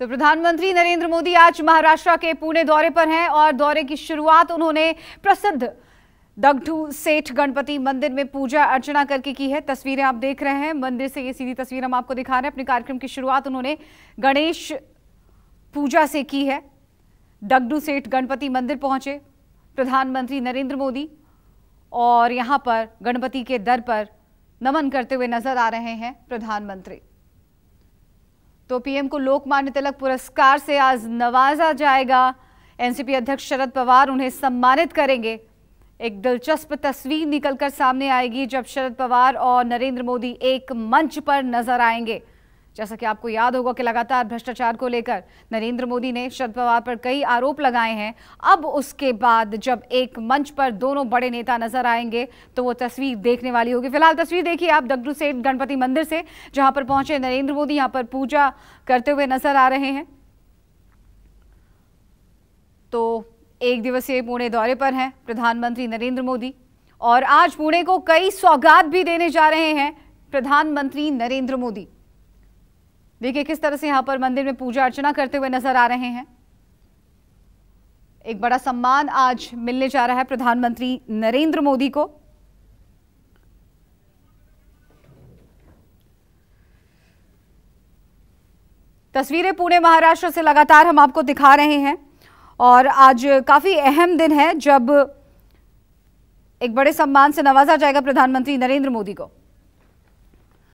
तो प्रधानमंत्री नरेंद्र मोदी आज महाराष्ट्र के पुणे दौरे पर हैं और दौरे की शुरुआत उन्होंने प्रसिद्ध दगढू सेठ गणपति मंदिर में पूजा अर्चना करके की है तस्वीरें आप देख रहे हैं मंदिर से ये सीधी तस्वीर हम आपको दिखा रहे हैं अपने कार्यक्रम की शुरुआत उन्होंने गणेश पूजा से की है दगडू सेठ गणपति मंदिर पहुंचे प्रधानमंत्री नरेंद्र मोदी और यहाँ पर गणपति के दर पर नमन करते हुए नजर आ रहे हैं प्रधानमंत्री तो पीएम को लोकमान्य तिलक पुरस्कार से आज नवाजा जाएगा एनसीपी अध्यक्ष शरद पवार उन्हें सम्मानित करेंगे एक दिलचस्प तस्वीर निकलकर सामने आएगी जब शरद पवार और नरेंद्र मोदी एक मंच पर नजर आएंगे जैसा कि आपको याद होगा कि लगातार भ्रष्टाचार को लेकर नरेंद्र मोदी ने शरद पवार पर कई आरोप लगाए हैं अब उसके बाद जब एक मंच पर दोनों बड़े नेता नजर आएंगे तो वो तस्वीर देखने वाली होगी फिलहाल तस्वीर देखिए आप डगडू सेठ गणपति मंदिर से जहां पर पहुंचे नरेंद्र मोदी यहां पर पूजा करते हुए नजर आ रहे हैं तो एक दिवसीय पुणे दौरे पर हैं प्रधानमंत्री नरेंद्र मोदी और आज पुणे को कई सौगात भी देने जा रहे हैं प्रधानमंत्री नरेंद्र मोदी देखिए किस तरह से यहाँ पर मंदिर में पूजा अर्चना करते हुए नजर आ रहे हैं एक बड़ा सम्मान आज मिलने जा रहा है प्रधानमंत्री नरेंद्र मोदी को तस्वीरें पुणे महाराष्ट्र से लगातार हम आपको दिखा रहे हैं और आज काफ़ी अहम दिन है जब एक बड़े सम्मान से नवाजा जाएगा प्रधानमंत्री नरेंद्र मोदी को